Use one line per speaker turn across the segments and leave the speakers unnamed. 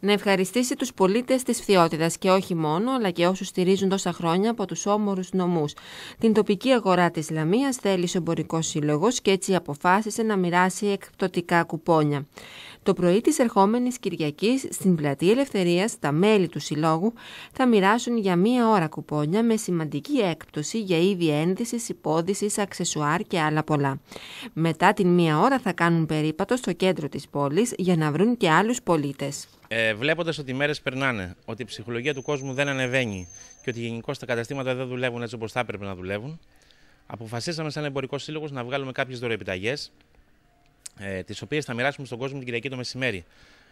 να ευχαριστήσει τους πολίτες της Φθιώτιδας και όχι μόνο, αλλά και όσους στηρίζουν τόσα χρόνια από τους όμορους νομούς. Την τοπική αγορά της Λαμίας θέλει ο εμπορικός σύλλογος και έτσι αποφάσισε να μοιράσει εκπτωτικά κουπόνια. Το πρωί της ερχόμενης Κυριακής στην Πλατεία Ελευθερίας, τα μέλη του Συλλόγου θα μοιράσουν για μία ώρα κουπόνια με σημαντική έκπτωση για είδη ένδυσης, υπόδησης, αξεσουάρ και άλλα πολλά. Μετά την μία ώρα θα κάνουν περίπατο στο κέντρο της πόλης για να βρουν και άλλους πολίτες.
Ε, Βλέποντας ότι οι μέρες περνάνε, ότι η ψυχολογία του κόσμου δεν ανεβαίνει και ότι γενικώς τα καταστήματα δεν δουλεύουν έτσι όπως θα έπρεπε να δουλεύουν, αποφασίσαμε σαν εμπορικός σύλλογος να βγάλουμε κάποιες δωρεοπιταγέ ε, τις οποίες θα μοιράσουμε στον κόσμο την Κυριακή το μεσημέρι,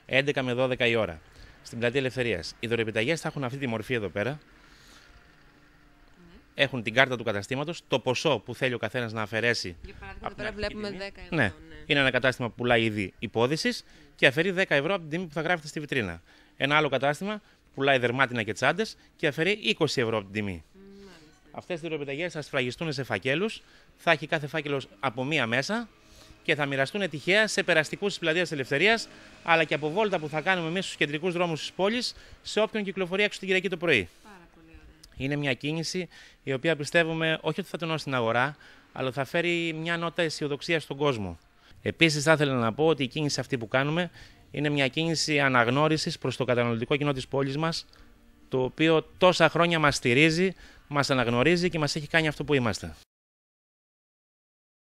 11 με 12 η ώρα, στην Πλατεία Ελευθερίας. Οι δωρεπιταγές θα έχουν αυτή τη μορφή εδώ πέρα. Ναι. Έχουν την κάρτα του καταστήματος, το ποσό που θέλει ο καθένας να αφαιρέσει. Για
παράδειγμα, εδώ βλέπουμε 10 ευρώ.
Ναι, ναι. Είναι ένα κατάστημα που πουλάει ήδη υπόδησης και αφαιρεί 10 ευρώ από την τιμή που θα γράφεται στη βιτρίνα. Ένα άλλο κατάστημα πουλάει δερμάτινα και τσάντες και αφαιρεί 20 ευρώ από την τιμή. Αυτές οι δωρεπιταγές θα σφραγιστούν σε φακέλους. Θα έχει κάθε φάκελος από μία μέσα και θα μοιραστούν τυχαία σε περαστικούς της Πλατείας Ελευθερίας αλλά και από βόλτα που θα κάνουμε εμείς στους κεντρικούς δρόμους της πόλης σε όποιον κυκλοφορεί έξω την Κυριακή το πρωί. Είναι μια κίνηση η οποία πιστεύουμε όχι ότι θα τονώσει την αγορά, αλλά θα φέρει μια νότα αισιοδοξία στον κόσμο. Επίσης, θα ήθελα να πω ότι η κίνηση αυτή που κάνουμε είναι μια κίνηση αναγνώρισης προς το καταναλωτικό κοινό της πόλης μας, το οποίο τόσα χρόνια μας στηρίζει, μας αναγνωρίζει και μας έχει κάνει αυτό που είμαστε.